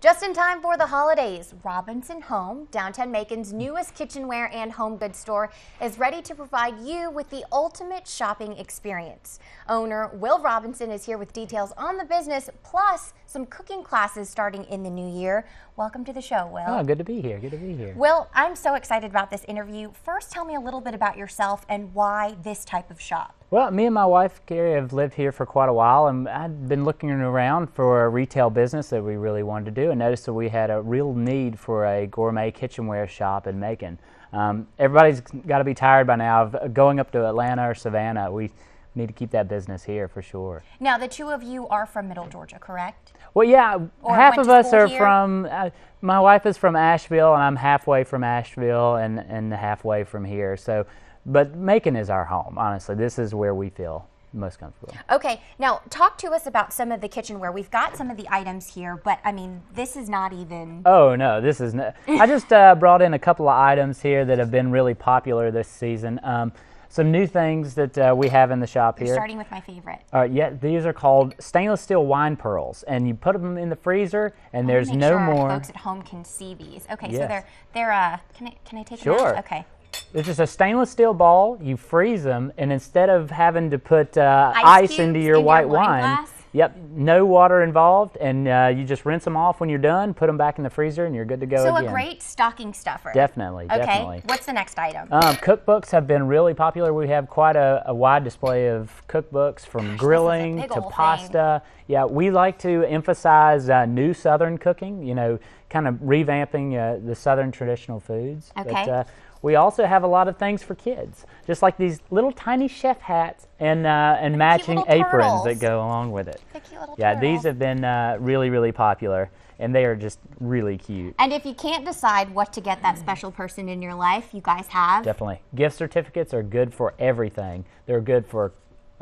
Just in time for the holidays, Robinson Home, downtown Macon's newest kitchenware and home goods store, is ready to provide you with the ultimate shopping experience. Owner Will Robinson is here with details on the business, plus some cooking classes starting in the new year. Welcome to the show, Will. Oh, good to be here. Good to be here. Will, I'm so excited about this interview. First, tell me a little bit about yourself and why this type of shop. Well, me and my wife, Gary, have lived here for quite a while, and I'd been looking around for a retail business that we really wanted to do, and noticed that we had a real need for a gourmet kitchenware shop in Macon. Um, everybody's got to be tired by now of going up to Atlanta or Savannah. We need to keep that business here for sure. Now, the two of you are from Middle Georgia, correct? Well, yeah, or half of us are here? from. Uh, my wife is from Asheville, and I'm halfway from Asheville, and and halfway from here. So, but Macon is our home. Honestly, this is where we feel most comfortable. Okay, now talk to us about some of the kitchenware. We've got some of the items here, but I mean, this is not even. Oh no, this is not. I just uh, brought in a couple of items here that have been really popular this season. Um, some new things that uh, we have in the shop here. Starting with my favorite. All uh, right, yeah, these are called stainless steel wine pearls, and you put them in the freezer, and there's no sure more. Folks at home can see these. Okay, yes. so they're they're. Uh, can I can I take sure. them out? Okay. It's just a stainless steel ball. You freeze them, and instead of having to put uh, ice, ice into your white your wine, wine glass, Yep, no water involved, and uh, you just rinse them off when you're done, put them back in the freezer, and you're good to go. So again. a great stocking stuffer. Definitely. Okay. Definitely. What's the next item? Um, cookbooks have been really popular. We have quite a, a wide display of cookbooks from Gosh, grilling to pasta. Thing. Yeah, we like to emphasize uh, new Southern cooking. You know, kind of revamping uh, the Southern traditional foods. Okay. But, uh, we also have a lot of things for kids, just like these little tiny chef hats and uh, and the matching aprons that go along with it. The cute little yeah, turtle. these have been uh, really really popular, and they are just really cute. And if you can't decide what to get that special person in your life, you guys have definitely gift certificates are good for everything. They're good for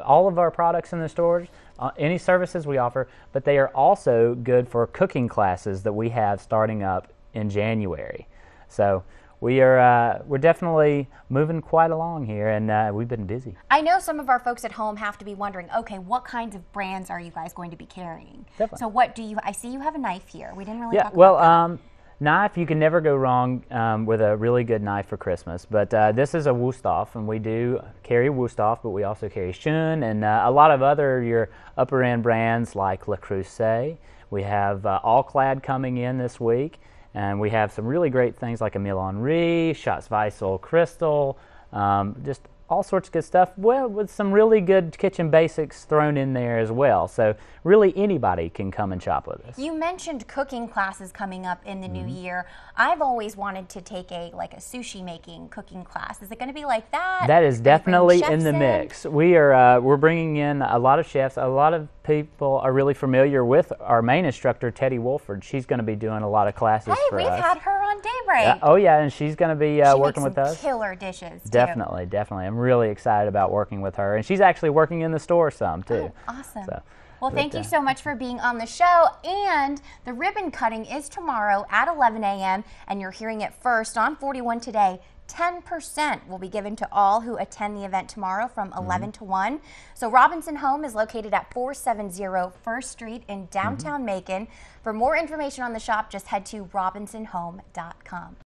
all of our products in the stores, uh, any services we offer, but they are also good for cooking classes that we have starting up in January. So we are uh, we're definitely moving quite along here, and uh, we've been busy. I know some of our folks at home have to be wondering, okay, what kinds of brands are you guys going to be carrying? Definitely. So what do you? I see you have a knife here. We didn't really. Yeah. well, um, Knife, you can never go wrong um, with a really good knife for Christmas. But uh, this is a Wusthof, and we do carry Wusthof, but we also carry Shun and uh, a lot of other your upper end brands like Le Creuset. We have uh, All Clad coming in this week, and we have some really great things like Milan Henri, Schatz Weissel Crystal, um, just all sorts of good stuff. Well, with some really good kitchen basics thrown in there as well. So really anybody can come and shop with us. You mentioned cooking classes coming up in the mm -hmm. new mm-hmm. year. I've always wanted to take a like a sushi making cooking class. Is it going to be like that? That is definitely in the in? mix. We are uh, we're bringing in a lot of chefs. A lot of people are really familiar with our main instructor Teddy Wolford. She's going to be doing a lot of classes hey, for we've us. had her Daybreak. Yeah. Oh yeah, and she's going to be uh, working with us. Killer dishes. Too. Definitely, definitely. I'm really excited about working with her, and she's actually working in the store some too. Oh, awesome. So. Well, thank you uh, so much for being on the show. And the ribbon cutting is tomorrow at 11 a.m., and you're hearing it first on 41 Today. 10% will be given to all who attend the event tomorrow from mm-hmm. 11 mm -hmm. to 1. So Robinson Home is located at 470 First Street in downtown mm -hmm. Macon. For more information on the shop, just head to robinsonhome.com.